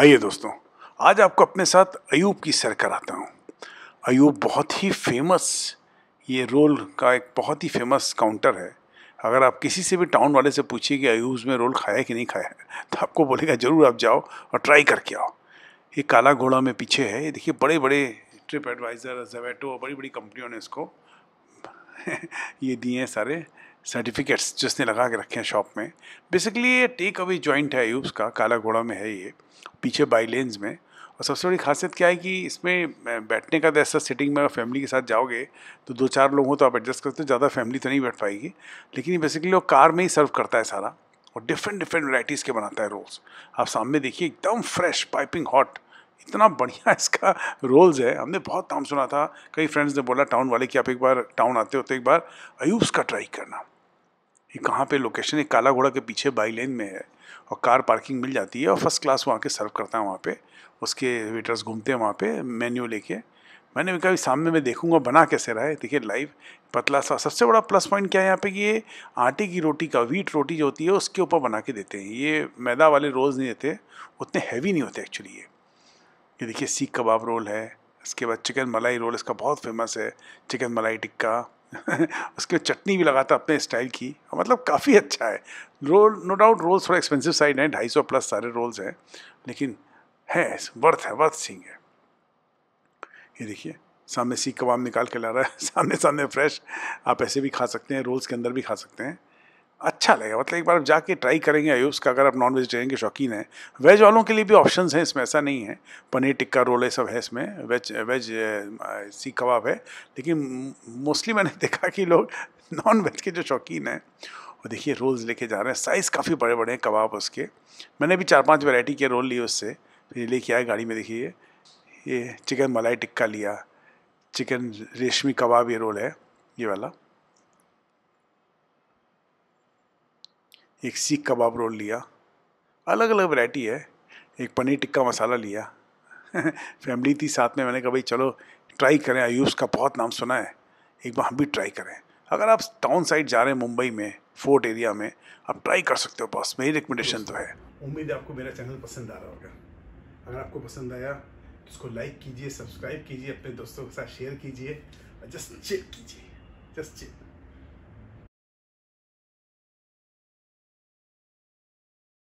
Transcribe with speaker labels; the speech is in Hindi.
Speaker 1: आइए दोस्तों आज आपको अपने साथ अयूब की सैर कराता हूँ अयूब बहुत ही फेमस ये रोल का एक बहुत ही फेमस काउंटर है अगर आप किसी से भी टाउन वाले से पूछिए कि अयूब में रोल खाया कि नहीं खाया है तो आपको बोलेगा ज़रूर आप जाओ और ट्राई करके आओ ये काला घोड़ा में पीछे है ये देखिए बड़े बड़े ट्रिप एडवाइज़र जवेटो बड़ी बड़ी कंपनियों ने इसको ये दिए हैं सारे सर्टिफिकेट्स जिसने लगा के रखे हैं शॉप में बेसिकली ये टेक अवे जॉइंट है यूब्स का काला घोड़ा में है ये पीछे बाई लेंस में और सबसे बड़ी खासियत क्या है कि इसमें बैठने का तो ऐसा सिटिंग में फैमिली के साथ जाओगे तो दो चार लोग हो तो आप एडजस्ट करते हो ज़्यादा फैमिली तो नहीं बैठ पाएगी लेकिन ये बेसिकली वो कार में ही सर्व करता है सारा और डिफरेंट डिफरेंट वैराइटीज़ के बनाता है रोल्स आप सामने देखिए एकदम फ्रेश पाइपिंग हॉट इतना बढ़िया इसका रोल्स है हमने बहुत नाम सुना था कई फ्रेंड्स ने बोला टाउन वाले कि आप एक बार टाउन आते हो तो एक बार अयूब्स का ट्राई करना ये कहाँ पे लोकेशन है काला घोड़ा के पीछे बाई लेन में है और कार पार्किंग मिल जाती है और फर्स्ट क्लास वहाँ के सर्व करता है वहाँ पे उसके वेटर्स घूमते हैं वहाँ पे मेन्यू लेके मैंने भी कहा सामने में देखूंगा बना कैसे रहा है देखिए लाइव पतला सा सबसे बड़ा प्लस पॉइंट क्या है यहाँ पे कि ये आटे की रोटी का वीट रोटी जो होती है उसके ऊपर बना के देते हैं ये मैदा वाले रोल्स नहीं देते उतने हैवी नहीं होते एक्चुअली ये ये देखिए सीख कबाब रोल है इसके बाद चिकन मलाई रोल इसका बहुत फेमस है चिकन मलाई टिक्का उसके बाद चटनी भी लगाता अपने स्टाइल की मतलब काफ़ी अच्छा है रोल नो डाउट रोल थोड़ा एक्सपेंसिव साइड है ढाई सौ प्लस सारे रोल्स हैं लेकिन है वर्थ है वर्थ सिंग है ये देखिए सामने सीख कबाब निकाल के ला रहा है सामने सामने फ्रेश आप ऐसे भी खा सकते हैं रोल्स के अंदर भी खा सकते हैं अच्छा लगेगा मतलब एक बार आप जाके ट्राई करेंगे आयुष का अगर आप नॉन वेजिटेरियन के शौकीन हैं वेज वालों के लिए भी ऑप्शन हैं इसमें ऐसा नहीं है पनीर टिक्का रोल ये सब है इसमें वेज वेज सीख कबाब है लेकिन मोस्टली मैंने देखा कि लोग नॉन वेज के जो शौकीन हैं वो देखिए रोल्स लेके जा रहे हैं साइज़ काफ़ी बड़े बड़े हैं कबाब उसके मैंने भी चार पाँच वेराइटी के रोल लिए उससे फिर तो लेके आए गाड़ी में देखिए ये चिकन मलाई टिक्का लिया चिकन रेशमी कबाब ये रोल है ये वाला एक सीख कबाब रोल लिया अलग अलग वैरायटी है एक पनीर टिक्का मसाला लिया फैमिली थी साथ में मैंने कहा भाई चलो ट्राई करें आयुष का बहुत नाम सुना है एक बार हम भी ट्राई करें अगर आप टाउन साइड जा रहे हैं मुंबई में फोर्ट एरिया में आप ट्राई कर सकते हो पास मेरी रिकमेंडेशन तो है उम्मीद है आपको मेरा चैनल पसंद आ रहा होगा अगर आपको पसंद आया तो उसको लाइक कीजिए सब्सक्राइब कीजिए अपने दोस्तों के साथ शेयर कीजिए और जस्ट चेक कीजिए जस्ट चेक